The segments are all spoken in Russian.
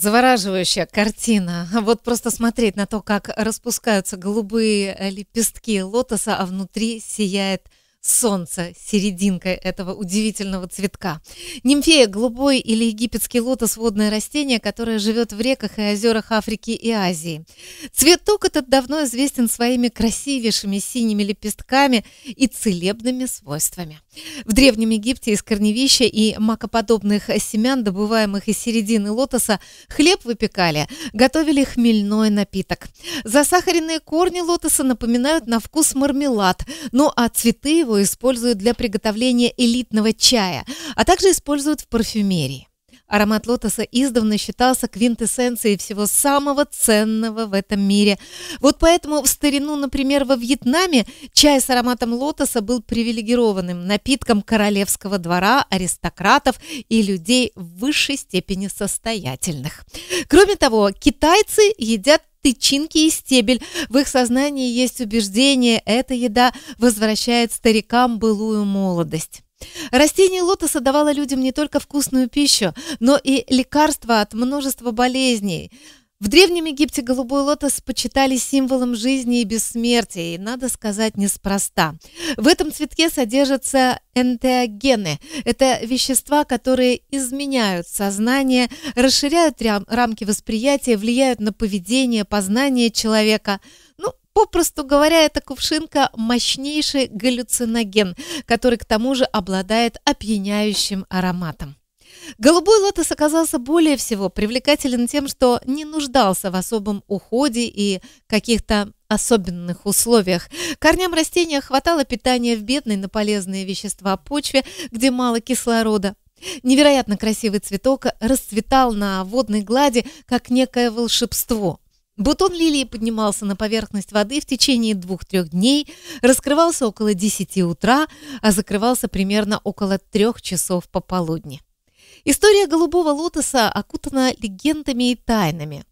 Завораживающая картина. Вот просто смотреть на то, как распускаются голубые э, лепестки лотоса, а внутри сияет солнце серединка этого удивительного цветка. Нимфея – голубой или египетский лотос – водное растение, которое живет в реках и озерах Африки и Азии. Цветок этот давно известен своими красивейшими синими лепестками и целебными свойствами. В Древнем Египте из корневища и макоподобных семян, добываемых из середины лотоса, хлеб выпекали, готовили хмельной напиток. Засахаренные корни лотоса напоминают на вкус мармелад, ну а цветы его используют для приготовления элитного чая, а также используют в парфюмерии. Аромат лотоса издавна считался квинтэссенцией всего самого ценного в этом мире. Вот поэтому в старину, например, во Вьетнаме чай с ароматом лотоса был привилегированным напитком королевского двора, аристократов и людей в высшей степени состоятельных. Кроме того, китайцы едят тычинки и стебель. В их сознании есть убеждение, эта еда возвращает старикам былую молодость. Растение лотоса давало людям не только вкусную пищу, но и лекарства от множества болезней. В Древнем Египте голубой лотос почитали символом жизни и бессмертия, и, надо сказать, неспроста. В этом цветке содержатся энтеогены. Это вещества, которые изменяют сознание, расширяют рам рамки восприятия, влияют на поведение, познание человека – Попросту говоря, эта кувшинка – мощнейший галлюциноген, который к тому же обладает опьяняющим ароматом. Голубой лотос оказался более всего привлекателен тем, что не нуждался в особом уходе и каких-то особенных условиях. Корням растения хватало питания в бедной на полезные вещества почве, где мало кислорода. Невероятно красивый цветок расцветал на водной глади, как некое волшебство – Бутон лилии поднимался на поверхность воды в течение двух-трех дней, раскрывался около 10 утра, а закрывался примерно около трех часов пополудни. История голубого лотоса окутана легендами и тайнами.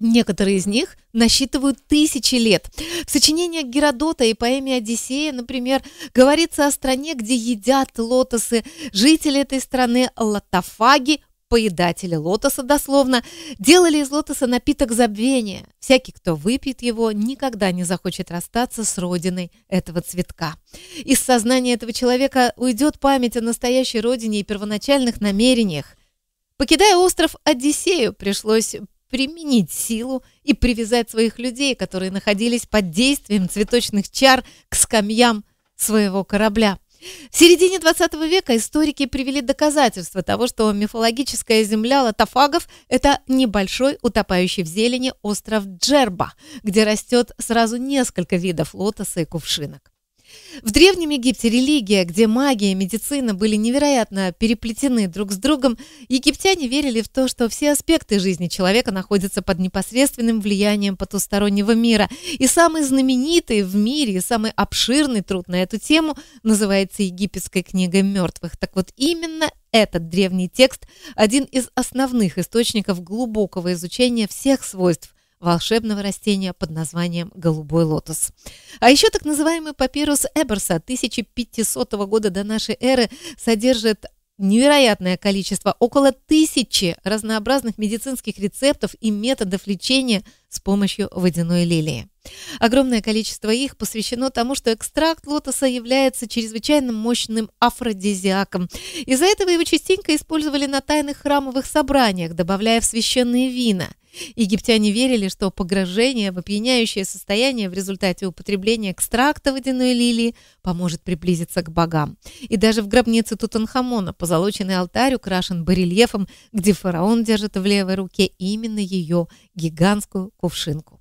Некоторые из них насчитывают тысячи лет. В сочинениях Геродота и поэме «Одиссея», например, говорится о стране, где едят лотосы. Жители этой страны – лотофаги, поедатели лотоса дословно, делали из лотоса напиток забвения. Всякий, кто выпьет его, никогда не захочет расстаться с родиной этого цветка. Из сознания этого человека уйдет память о настоящей родине и первоначальных намерениях. Покидая остров Одиссею, пришлось применить силу и привязать своих людей, которые находились под действием цветочных чар, к скамьям своего корабля. В середине 20 века историки привели доказательства того, что мифологическая земля Лотофагов — это небольшой утопающий в зелени остров Джерба, где растет сразу несколько видов лотоса и кувшинок. В Древнем Египте религия, где магия и медицина были невероятно переплетены друг с другом, египтяне верили в то, что все аспекты жизни человека находятся под непосредственным влиянием потустороннего мира. И самый знаменитый в мире и самый обширный труд на эту тему называется «Египетской книгой мертвых». Так вот, именно этот древний текст – один из основных источников глубокого изучения всех свойств волшебного растения под названием голубой лотос. А еще так называемый папирус Эберса 1500 года до нашей эры содержит невероятное количество, около тысячи разнообразных медицинских рецептов и методов лечения – с помощью водяной лилии. Огромное количество их посвящено тому, что экстракт лотоса является чрезвычайно мощным афродизиаком. Из-за этого его частенько использовали на тайных храмовых собраниях, добавляя в священные вина. Египтяне верили, что погрожение в опьяняющее состояние в результате употребления экстракта водяной лилии поможет приблизиться к богам. И даже в гробнице Тутанхамона позолоченный алтарь украшен барельефом, где фараон держит в левой руке именно ее гигантскую кувшинку.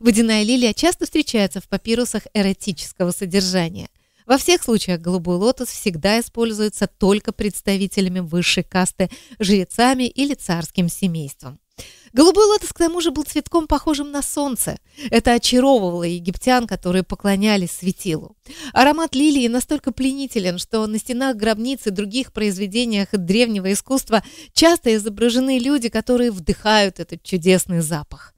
Водяная лилия часто встречается в папирусах эротического содержания. Во всех случаях голубой лотос всегда используется только представителями высшей касты, жрецами или царским семейством. Голубой лотос, к тому же, был цветком, похожим на солнце. Это очаровывало египтян, которые поклонялись светилу. Аромат лилии настолько пленителен, что на стенах гробниц и других произведениях древнего искусства часто изображены люди, которые вдыхают этот чудесный запах.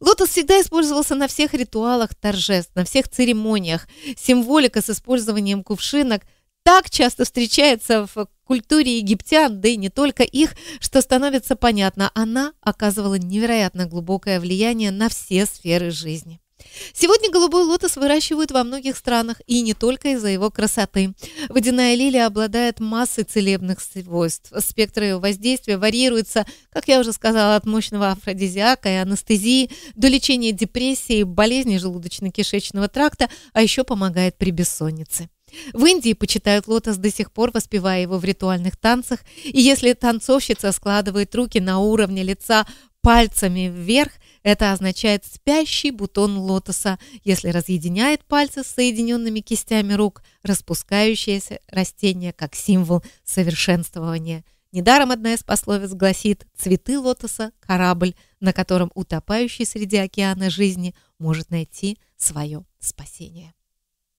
Лотос всегда использовался на всех ритуалах торжеств, на всех церемониях. Символика с использованием кувшинок так часто встречается в культуре египтян, да и не только их, что становится понятно, она оказывала невероятно глубокое влияние на все сферы жизни. Сегодня голубой лотос выращивают во многих странах, и не только из-за его красоты. Водяная лилия обладает массой целебных свойств. Спектр ее воздействия варьируется, как я уже сказала, от мощного афродизиака и анестезии до лечения депрессии, болезней желудочно-кишечного тракта, а еще помогает при бессоннице. В Индии почитают лотос до сих пор, воспевая его в ритуальных танцах, и если танцовщица складывает руки на уровне лица пальцами вверх, это означает спящий бутон лотоса, если разъединяет пальцы с соединенными кистями рук, распускающееся растение как символ совершенствования. Недаром одна из пословиц гласит «Цветы лотоса – корабль, на котором утопающий среди океана жизни может найти свое спасение».